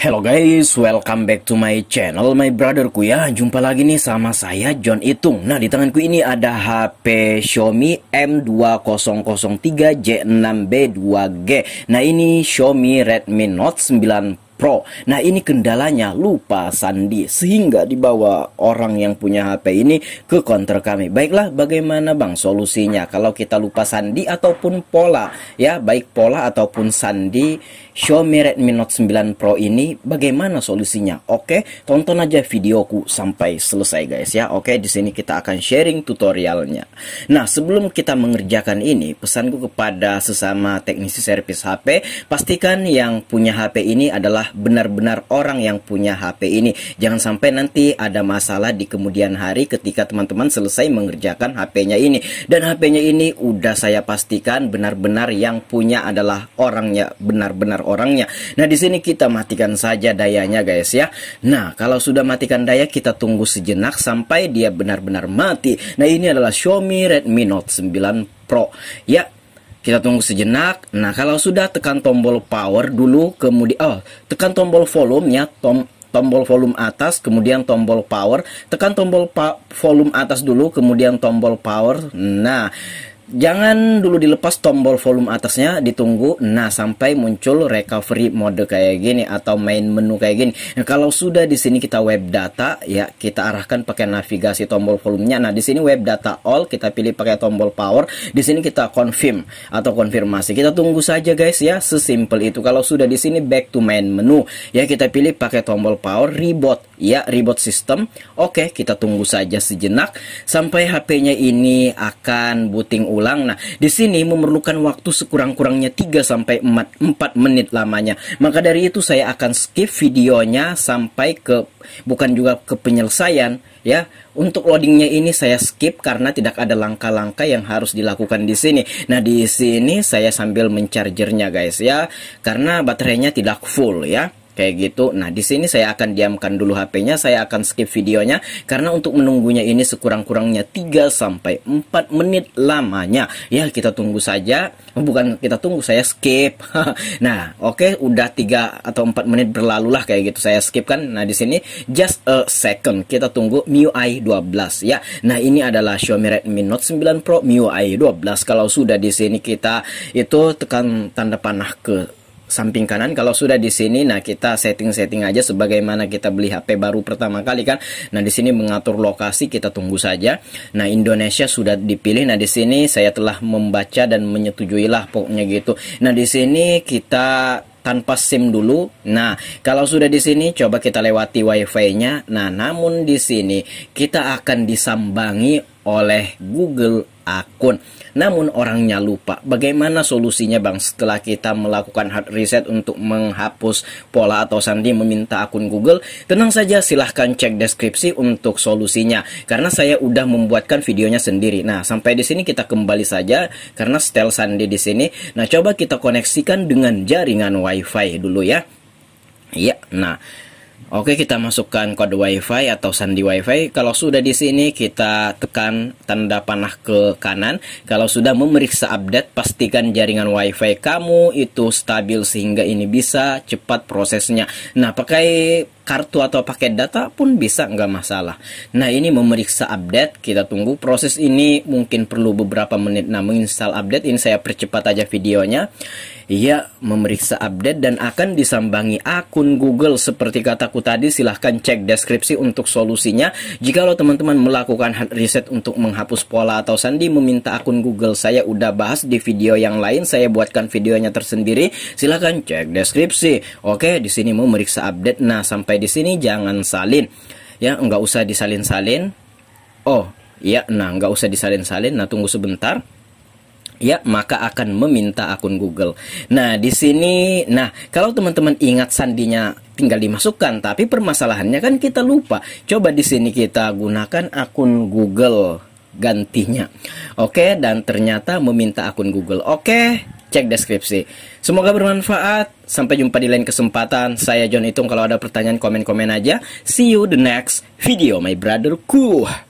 Hello guys, welcome back to my channel my brotherku ya Jumpa lagi nih sama saya John Itung Nah di tanganku ini ada HP Xiaomi M2003J6B2G Nah ini Xiaomi Redmi Note 9 Pro. Nah ini kendalanya lupa sandi sehingga dibawa orang yang punya HP ini ke konter kami. Baiklah bagaimana bang solusinya kalau kita lupa sandi ataupun pola ya baik pola ataupun sandi Xiaomi Redmi Note 9 Pro ini bagaimana solusinya? Oke tonton aja videoku sampai selesai guys ya. Oke di sini kita akan sharing tutorialnya. Nah sebelum kita mengerjakan ini pesanku kepada sesama teknisi servis HP pastikan yang punya HP ini adalah benar-benar orang yang punya HP ini. Jangan sampai nanti ada masalah di kemudian hari ketika teman-teman selesai mengerjakan HP-nya ini. Dan HP-nya ini udah saya pastikan benar-benar yang punya adalah orangnya, benar-benar orangnya. Nah, di sini kita matikan saja dayanya guys ya. Nah, kalau sudah matikan daya kita tunggu sejenak sampai dia benar-benar mati. Nah, ini adalah Xiaomi Redmi Note 9 Pro. Ya, kita tunggu sejenak. Nah, kalau sudah tekan tombol power dulu, kemudian oh, tekan tombol volume ya, tom, tombol volume atas, kemudian tombol power, tekan tombol volume atas dulu, kemudian tombol power. Nah, jangan dulu dilepas tombol volume atasnya ditunggu nah sampai muncul recovery mode kayak gini atau main menu kayak gini nah, kalau sudah di sini kita web data ya kita arahkan pakai navigasi tombol volumenya nah di sini web data all kita pilih pakai tombol power di sini kita confirm atau konfirmasi kita tunggu saja guys ya sesimpel itu kalau sudah di sini back to main menu ya kita pilih pakai tombol power reboot ya reboot system oke kita tunggu saja sejenak sampai HP-nya ini akan booting ulang ulang. Nah, di sini memerlukan waktu sekurang-kurangnya 3 sampai 4 menit lamanya. Maka dari itu saya akan skip videonya sampai ke bukan juga ke penyelesaian ya. Untuk loadingnya ini saya skip karena tidak ada langkah-langkah yang harus dilakukan di sini. Nah, di sini saya sambil mencargernya guys ya karena baterainya tidak full ya kayak gitu. Nah, di sini saya akan diamkan dulu HP-nya, saya akan skip videonya karena untuk menunggunya ini sekurang-kurangnya 3 sampai 4 menit lamanya. Ya, kita tunggu saja. Oh, bukan kita tunggu, saya skip. nah, oke, okay, udah 3 atau 4 menit berlalulah kayak gitu. Saya skip kan. Nah, di sini just a second. Kita tunggu MIUI 12 ya. Nah, ini adalah Xiaomi Redmi Note 9 Pro MIUI 12. Kalau sudah di sini kita itu tekan tanda panah ke samping kanan kalau sudah di sini nah kita setting-setting aja sebagaimana kita beli HP baru pertama kali kan nah di sini mengatur lokasi kita tunggu saja nah Indonesia sudah dipilih nah di sini saya telah membaca dan menyetujui lah pokoknya gitu nah di sini kita tanpa SIM dulu. Nah, kalau sudah di sini coba kita lewati WiFi-nya. Nah, namun di sini kita akan disambangi oleh Google akun. Namun orangnya lupa. Bagaimana solusinya Bang setelah kita melakukan hard reset untuk menghapus pola atau sandi meminta akun Google? Tenang saja silahkan cek deskripsi untuk solusinya karena saya udah membuatkan videonya sendiri. Nah sampai di sini kita kembali saja karena setel sandi di sini. Nah coba kita koneksikan dengan jaringan wifi dulu ya. Iya, nah Oke, kita masukkan kode WiFi atau sandi WiFi. Kalau sudah di sini, kita tekan tanda panah ke kanan. Kalau sudah memeriksa update, pastikan jaringan WiFi kamu itu stabil sehingga ini bisa cepat prosesnya. Nah, pakai kartu atau paket data pun bisa nggak masalah. Nah ini memeriksa update, kita tunggu proses ini mungkin perlu beberapa menit. Nah menginstal update ini saya percepat aja videonya. Ya memeriksa update dan akan disambangi akun Google seperti kataku tadi. Silahkan cek deskripsi untuk solusinya. Jika lo teman-teman melakukan hard reset untuk menghapus pola atau sandi meminta akun Google, saya udah bahas di video yang lain. Saya buatkan videonya tersendiri. Silahkan cek deskripsi. Oke, di sini memeriksa update. Nah sampai di sini jangan salin ya nggak usah disalin-salin oh ya nah nggak usah disalin-salin nah tunggu sebentar ya maka akan meminta akun Google. Nah, di sini nah kalau teman-teman ingat sandinya tinggal dimasukkan, tapi permasalahannya kan kita lupa. Coba di sini kita gunakan akun Google gantinya. Oke, dan ternyata meminta akun Google. Oke, cek deskripsi. Semoga bermanfaat. Sampai jumpa di lain kesempatan. Saya John Itung. Kalau ada pertanyaan, komen-komen aja. See you the next video, my brotherku.